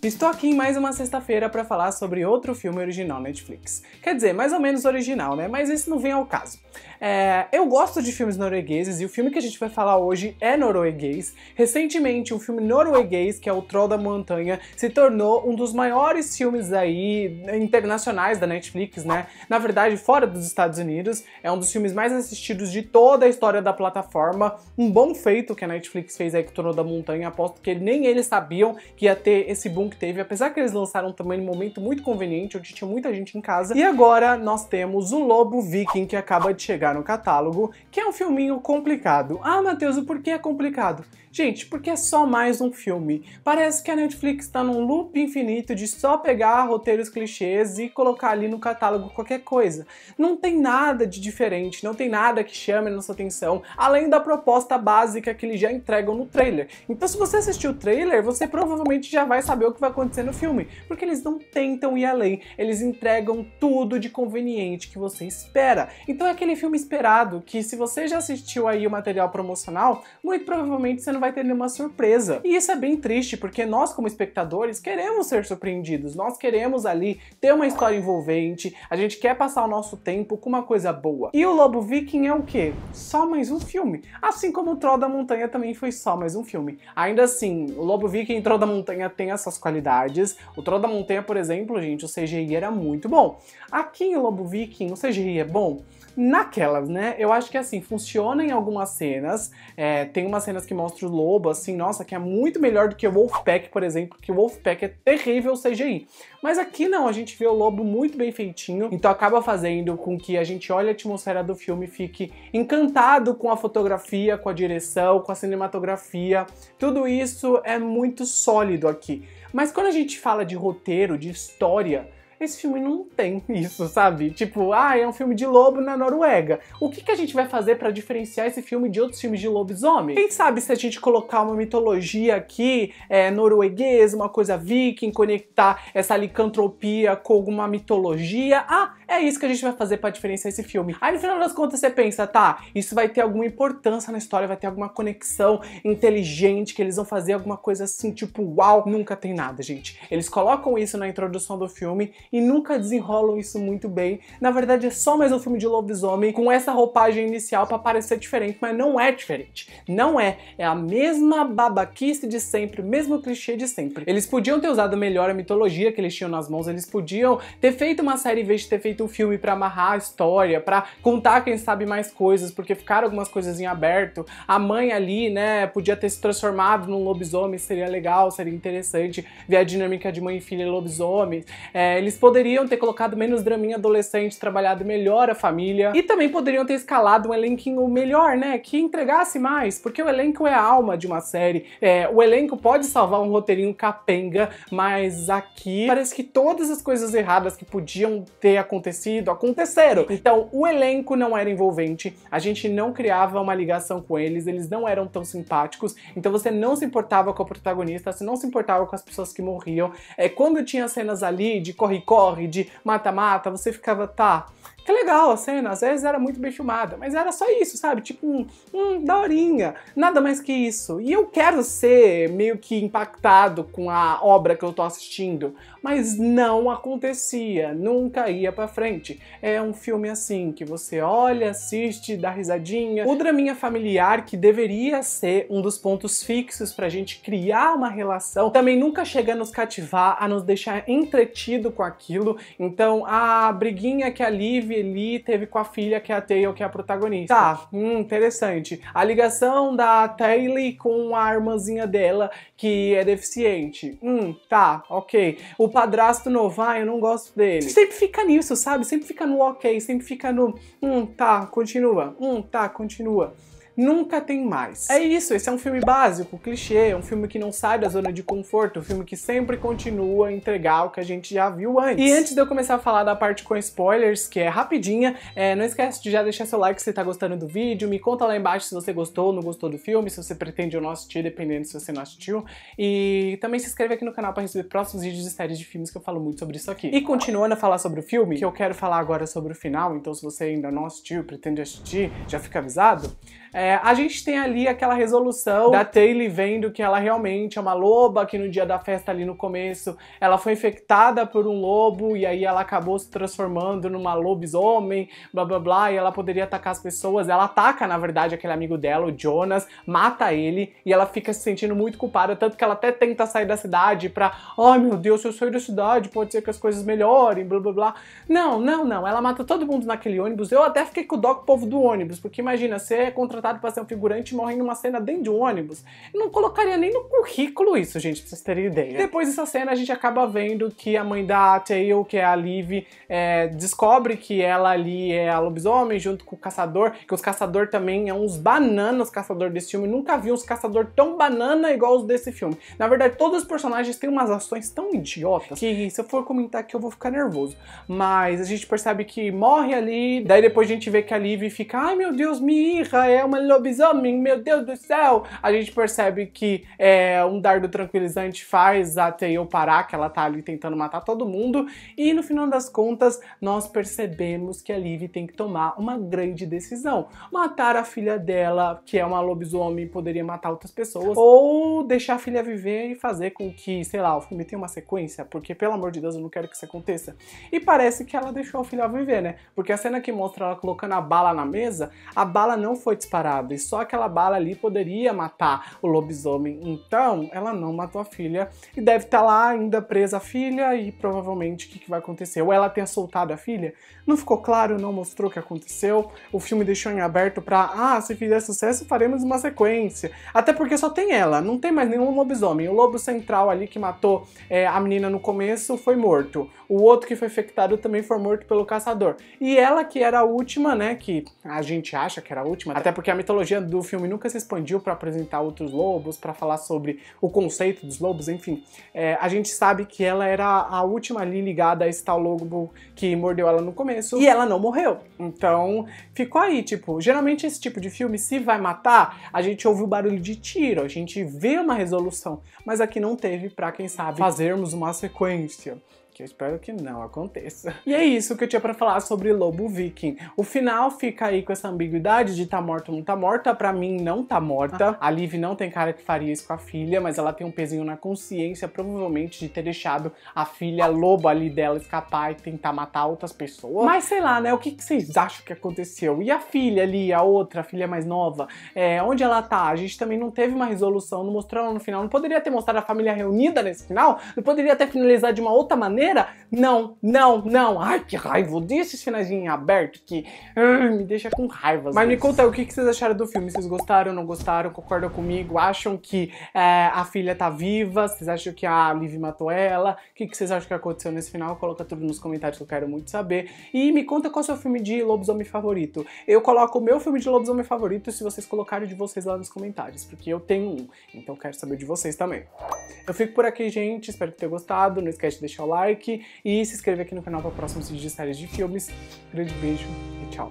Estou aqui em mais uma sexta-feira para falar sobre outro filme original Netflix. Quer dizer, mais ou menos original, né? Mas isso não vem ao caso. É, eu gosto de filmes noruegueses e o filme que a gente vai falar hoje é norueguês. Recentemente, um filme norueguês, que é o Troll da Montanha, se tornou um dos maiores filmes aí internacionais da Netflix, né? Na verdade, fora dos Estados Unidos, é um dos filmes mais assistidos de toda a história da plataforma. Um bom feito que a Netflix fez aí com o Troll da Montanha, aposto que nem eles sabiam que ia ter esse boom que teve, apesar que eles lançaram também num momento muito conveniente, onde tinha muita gente em casa. E agora nós temos o Lobo Viking, que acaba de chegar no catálogo, que é um filminho complicado. Ah, Matheus, por que é complicado? Gente, porque é só mais um filme. Parece que a Netflix está num loop infinito de só pegar roteiros clichês e colocar ali no catálogo qualquer coisa. Não tem nada de diferente, não tem nada que chame a nossa atenção, além da proposta básica que eles já entregam no trailer. Então, se você assistiu o trailer, você provavelmente já vai saber o que que vai acontecer no filme, porque eles não tentam ir além, eles entregam tudo de conveniente que você espera. Então é aquele filme esperado que se você já assistiu aí o material promocional, muito provavelmente você não vai ter nenhuma surpresa. E isso é bem triste, porque nós como espectadores queremos ser surpreendidos, nós queremos ali ter uma história envolvente, a gente quer passar o nosso tempo com uma coisa boa. E o Lobo Viking é o quê? Só mais um filme. Assim como o Troll da Montanha também foi só mais um filme. Ainda assim, o Lobo Viking e o Troll da Montanha tem essas qualidades. O Troll da Montanha, por exemplo, gente, o CGI era muito bom. Aqui em Lobo Viking, o CGI é bom? Naquelas, né? Eu acho que assim, funciona em algumas cenas. É, tem umas cenas que mostra o lobo, assim, nossa, que é muito melhor do que o Wolfpack, por exemplo, que o Wolfpack é terrível CGI. Mas aqui não, a gente vê o lobo muito bem feitinho, então acaba fazendo com que a gente olhe a atmosfera do filme e fique encantado com a fotografia, com a direção, com a cinematografia. Tudo isso é muito sólido aqui. Mas quando a gente fala de roteiro, de história, esse filme não tem isso, sabe? Tipo, ah, é um filme de lobo na Noruega. O que, que a gente vai fazer para diferenciar esse filme de outros filmes de lobisomem? Quem sabe se a gente colocar uma mitologia aqui é, norueguesa, uma coisa viking, conectar essa licantropia com alguma mitologia. Ah, é isso que a gente vai fazer para diferenciar esse filme. Aí no final das contas você pensa, tá, isso vai ter alguma importância na história, vai ter alguma conexão inteligente, que eles vão fazer alguma coisa assim, tipo, uau, nunca tem nada, gente. Eles colocam isso na introdução do filme e nunca desenrolam isso muito bem. Na verdade, é só mais um filme de lobisomem com essa roupagem inicial para parecer diferente, mas não é diferente. Não é. É a mesma babaquice de sempre, o mesmo clichê de sempre. Eles podiam ter usado melhor a mitologia que eles tinham nas mãos, eles podiam ter feito uma série em vez de ter feito um filme para amarrar a história, para contar quem sabe mais coisas, porque ficaram algumas coisas em aberto. A mãe ali, né, podia ter se transformado num lobisomem, seria legal, seria interessante ver a dinâmica de mãe e filha e lobisomem. É, eles poderiam ter colocado menos draminha adolescente, trabalhado melhor a família e também poderiam ter escalado um elenquinho melhor, né? Que entregasse mais, porque o elenco é a alma de uma série. É, o elenco pode salvar um roteirinho capenga, mas aqui parece que todas as coisas erradas que podiam ter acontecido aconteceram. Então o elenco não era envolvente, a gente não criava uma ligação com eles, eles não eram tão simpáticos, então você não se importava com a protagonista, você não se importava com as pessoas que morriam. É, quando tinha cenas ali de corre corre, de mata-mata, você ficava, tá, que é legal a cena, às vezes era muito bem filmada, mas era só isso, sabe? Tipo, um, um daorinha, nada mais que isso. E eu quero ser meio que impactado com a obra que eu tô assistindo, mas não acontecia, nunca ia pra frente. É um filme assim, que você olha, assiste, dá risadinha. O Draminha Familiar, que deveria ser um dos pontos fixos pra gente criar uma relação, também nunca chega a nos cativar, a nos deixar entretido com aquilo. Então, a briguinha que a Liv Lee teve com a filha, que é a Tail, que é a protagonista. Tá, hum, interessante. A ligação da Taylor com a irmãzinha dela, que é deficiente. Hum, tá, ok. O padrasto Novai, ah, eu não gosto dele. Sempre fica nisso, sabe? Sempre fica no ok, sempre fica no hum, tá, continua. Hum, tá, continua nunca tem mais. É isso, esse é um filme básico, clichê, é um filme que não sai da zona de conforto, um filme que sempre continua a entregar o que a gente já viu antes. E antes de eu começar a falar da parte com spoilers, que é rapidinha, é, não esquece de já deixar seu like se você tá gostando do vídeo, me conta lá embaixo se você gostou ou não gostou do filme, se você pretende ou não assistir, dependendo se você não assistiu. E também se inscreve aqui no canal para receber próximos vídeos e séries de filmes que eu falo muito sobre isso aqui. E continuando a falar sobre o filme, que eu quero falar agora sobre o final, então se você ainda não assistiu, pretende assistir, já fica avisado. É, é, a gente tem ali aquela resolução da Taylor vendo que ela realmente é uma loba, que no dia da festa ali no começo ela foi infectada por um lobo e aí ela acabou se transformando numa lobisomem, blá blá blá, e ela poderia atacar as pessoas. Ela ataca, na verdade, aquele amigo dela, o Jonas, mata ele e ela fica se sentindo muito culpada, tanto que ela até tenta sair da cidade pra, ai oh, meu Deus, se eu sair da cidade, pode ser que as coisas melhorem, blá blá blá. Não, não, não. Ela mata todo mundo naquele ônibus. Eu até fiquei com o dó com o povo do ônibus, porque imagina, você é contratado chamado para ser um figurante e morre em uma cena dentro de um ônibus. não colocaria nem no currículo isso, gente, pra vocês terem ideia. Depois dessa cena, a gente acaba vendo que a mãe da Tail, que é a Liv, é, descobre que ela ali é a lobisomem junto com o caçador, que os caçador também é uns bananas caçador desse filme. Nunca vi uns caçador tão banana igual os desse filme. Na verdade, todos os personagens têm umas ações tão idiotas que se eu for comentar aqui eu vou ficar nervoso. Mas a gente percebe que morre ali, daí depois a gente vê que a Liv fica, ai meu Deus, Mirra, é uma uma lobisomem, meu Deus do céu! A gente percebe que é, um dardo tranquilizante faz a Tail parar, que ela tá ali tentando matar todo mundo, e no final das contas, nós percebemos que a Liv tem que tomar uma grande decisão. Matar a filha dela, que é uma lobisomem, poderia matar outras pessoas, ou deixar a filha viver e fazer com que, sei lá, o filme tenha uma sequência, porque pelo amor de Deus, eu não quero que isso aconteça. E parece que ela deixou a filha viver, né? Porque a cena que mostra ela colocando a bala na mesa, a bala não foi disparada e só aquela bala ali poderia matar o lobisomem. Então, ela não matou a filha e deve estar tá lá ainda presa a filha e provavelmente o que, que vai acontecer? Ou ela tenha soltado a filha? Não ficou claro, não mostrou o que aconteceu. O filme deixou em aberto para, ah, se fizer sucesso faremos uma sequência. Até porque só tem ela, não tem mais nenhum lobisomem. O lobo central ali que matou é, a menina no começo foi morto. O outro que foi infectado também foi morto pelo caçador. E ela que era a última, né, que a gente acha que era a última, até porque a mitologia do filme nunca se expandiu para apresentar outros lobos, para falar sobre o conceito dos lobos, enfim. É, a gente sabe que ela era a última ali ligada a esse tal lobo que mordeu ela no começo e ela não morreu. Então ficou aí, tipo, geralmente esse tipo de filme, se vai matar, a gente ouve o barulho de tiro, a gente vê uma resolução, mas aqui não teve para quem sabe fazermos uma sequência que eu espero que não aconteça. E é isso que eu tinha para falar sobre Lobo Viking. O final fica aí com essa ambiguidade de tá morta ou não tá morta. Para mim, não tá morta. Ah. A Liv não tem cara que faria isso com a filha, mas ela tem um pezinho na consciência, provavelmente, de ter deixado a filha lobo ali dela escapar e tentar matar outras pessoas. Mas sei lá, né? O que, que vocês acham que aconteceu? E a filha ali, a outra, a filha mais nova, é, onde ela tá? A gente também não teve uma resolução, não mostrou ela no final. Não poderia ter mostrado a família reunida nesse final? Não poderia ter finalizado de uma outra maneira? inteira? Não, não, não. Ai, que raiva. Odeio esses finais em aberto que uh, me deixa com raiva. Mas me conta o que, vocês acharam do filme. Vocês gostaram, não gostaram? Concordam comigo? Acham que é, a filha tá viva? Vocês acham que a Liv matou ela? O que, que vocês acham que aconteceu nesse final? Coloca tudo nos comentários que eu quero muito saber. E me conta qual é o seu filme de lobisomem favorito. Eu coloco o meu filme de lobisomem favorito se vocês colocarem de vocês lá nos comentários, porque eu tenho um. Então quero saber de vocês também. Eu fico por aqui, gente. Espero que tenham gostado. Não esquece de deixar o like e se inscrever aqui no canal para próximos vídeos de séries de filmes. Grande beijo e tchau!